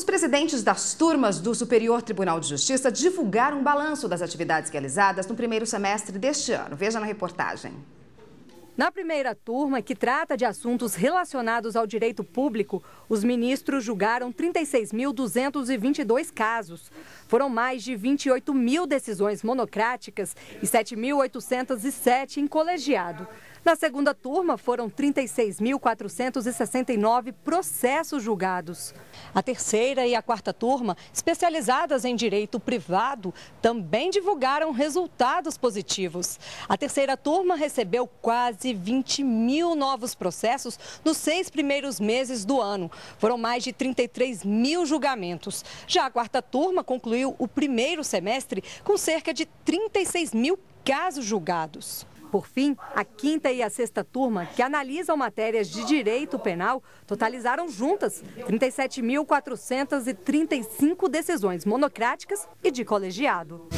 Os presidentes das turmas do Superior Tribunal de Justiça divulgaram um balanço das atividades realizadas no primeiro semestre deste ano. Veja na reportagem. Na primeira turma, que trata de assuntos relacionados ao direito público, os ministros julgaram 36.222 casos. Foram mais de 28 mil decisões monocráticas e 7.807 em colegiado. Na segunda turma, foram 36.469 processos julgados. A terceira e a quarta turma, especializadas em direito privado, também divulgaram resultados positivos. A terceira turma recebeu quase 20 mil novos processos nos seis primeiros meses do ano. Foram mais de 33 mil julgamentos. Já a quarta turma concluiu o primeiro semestre com cerca de 36 mil casos julgados. Por fim, a quinta e a sexta turma, que analisam matérias de direito penal, totalizaram juntas 37.435 decisões monocráticas e de colegiado.